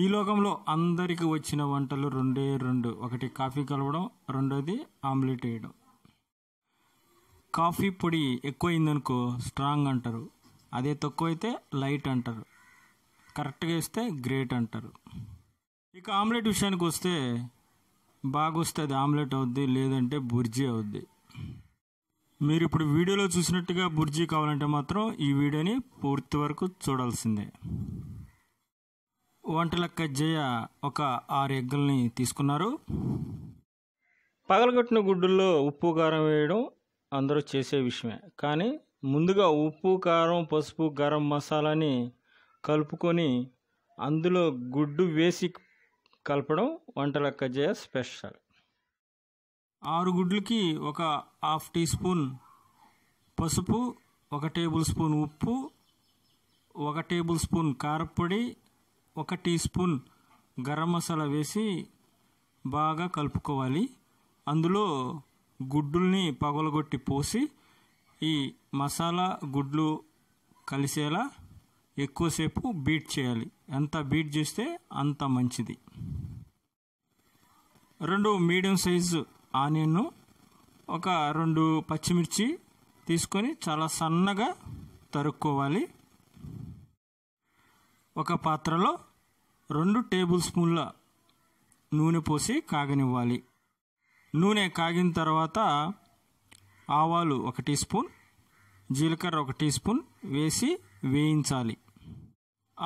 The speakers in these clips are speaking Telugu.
ఈ లోకంలో అందరికి వచ్చిన వంటలు రెండే రెండు ఒకటి కాఫీ కలవడం రెండోది ఆమ్లెట్ వేయడం కాఫీ పొడి ఎక్కువైందనుకో స్ట్రాంగ్ అంటారు అదే తక్కువైతే లైట్ అంటారు కరెక్ట్గా ఇస్తే గ్రేట్ అంటారు ఇక ఆమ్లెట్ విషయానికి వస్తే బాగొస్తుంది అది ఆమ్లెట్ అవుద్ది లేదంటే బుర్జీ అవుద్ది మీరు ఇప్పుడు వీడియోలో చూసినట్టుగా బుర్జీ కావాలంటే మాత్రం ఈ వీడియోని పూర్తి వరకు చూడాల్సిందే వంటలక్క జయ ఒక ఆరు ఎగ్గుల్ని తీసుకున్నారు పగలగొట్టిన గుడ్డుల్లో ఉప్పు కారం వేయడం అందరూ చేసే విషయమే కానీ ముందుగా ఉప్పు కారం పసుపు గరం మసాలాని కలుపుకొని అందులో గుడ్డు వేసి కలపడం వంటలక్క జయ స్పెషల్ ఆరు గుడ్లకి ఒక హాఫ్ టీ స్పూన్ పసుపు ఒక టేబుల్ స్పూన్ ఉప్పు ఒక టేబుల్ స్పూన్ కారపొడి ఒక టీ స్పూన్ గరం మసాలా వేసి బాగా కలుపుకోవాలి అందులో గుడ్డుల్ని పగలగొట్టి పోసి ఈ మసాలా గుడ్లు కలిసేలా ఎక్కువసేపు బీట్ చేయాలి ఎంత బీట్ చేస్తే అంత మంచిది రెండు మీడియం సైజు ఆనియన్ను ఒక రెండు పచ్చిమిర్చి తీసుకొని చాలా సన్నగా తరుక్కోవాలి ఒక పాత్రలో రెండు టేబుల్ స్పూన్ల నూనె పోసి కాగనివ్వాలి నూనె కాగిన తర్వాత ఆవాలు ఒక టీ స్పూన్ జీలకర్ర ఒక టీ స్పూన్ వేసి వేయించాలి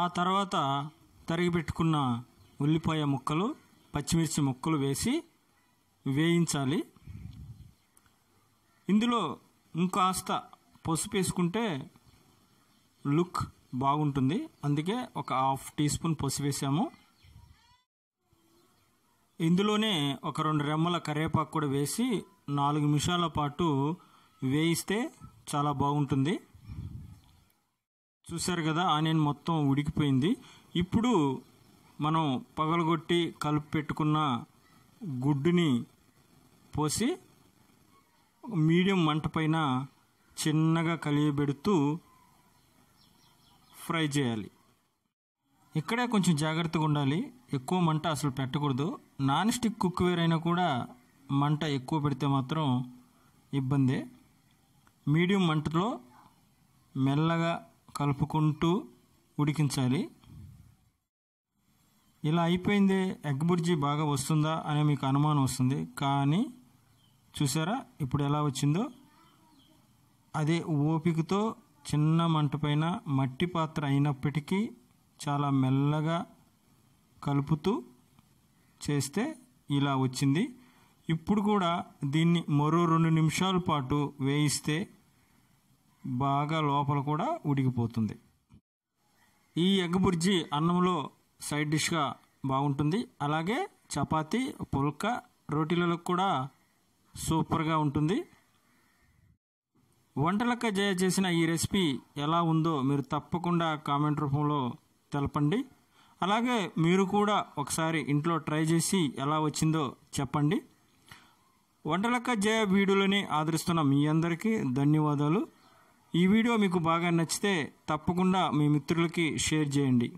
ఆ తర్వాత తరిగి పెట్టుకున్న ఉల్లిపాయ ముక్కలు పచ్చిమిర్చి ముక్కలు వేసి వేయించాలి ఇందులో ఇంకాస్త పసుపు వేసుకుంటే లుక్ బాగుంటుంది అందుకే ఒక హాఫ్ టీ స్పూన్ వేసాము ఇందులోనే ఒక రెండు రెమ్మల కరివేపాకు కూడా వేసి నాలుగు నిమిషాల పాటు వేయిస్తే చాలా బాగుంటుంది చూశారు కదా ఆనియన్ మొత్తం ఉడికిపోయింది ఇప్పుడు మనం పగలగొట్టి కలుపు పెట్టుకున్న గుడ్డుని పోసి మీడియం మంట పైన చిన్నగా కలియబెడుతూ ఫ్రై చేయాలి ఇక్కడే కొంచెం జాగ్రత్తగా ఉండాలి ఎక్కువ మంట అసలు పెట్టకూడదు నాన్ స్టిక్ కుక్వేర్ అయినా కూడా మంట ఎక్కువ పెడితే మాత్రం ఇబ్బందే మీడియం మంటలో మెల్లగా కలుపుకుంటూ ఉడికించాలి ఇలా అయిపోయిందే ఎగ్ బుర్జి బాగా వస్తుందా అనే మీకు అనుమానం వస్తుంది కానీ చూసారా ఇప్పుడు ఎలా వచ్చిందో అదే ఓపికతో చిన్న మంటపైన మట్టి పాత్ర అయినప్పటికీ చాలా మెల్లగా కలుపుతూ చేస్తే ఇలా వచ్చింది ఇప్పుడు కూడా దీన్ని మరో రెండు నిమిషాల పాటు వేయిస్తే బాగా లోపల కూడా ఉడికిపోతుంది ఈ ఎగ్ బుర్జి అన్నంలో సైడ్ డిష్గా బాగుంటుంది అలాగే చపాతీ పుల్క రోటీలలో కూడా సూపర్గా ఉంటుంది వంటలక్క జయ చేసిన ఈ రెసిపీ ఎలా ఉందో మీరు తప్పకుండా కామెంట్ రూపంలో తెలపండి అలాగే మీరు కూడా ఒకసారి ఇంట్లో ట్రై చేసి ఎలా వచ్చిందో చెప్పండి వంటలక్క జయ వీడియోలని ఆదరిస్తున్న మీ అందరికీ ధన్యవాదాలు ఈ వీడియో మీకు బాగా నచ్చితే తప్పకుండా మీ మిత్రులకి షేర్ చేయండి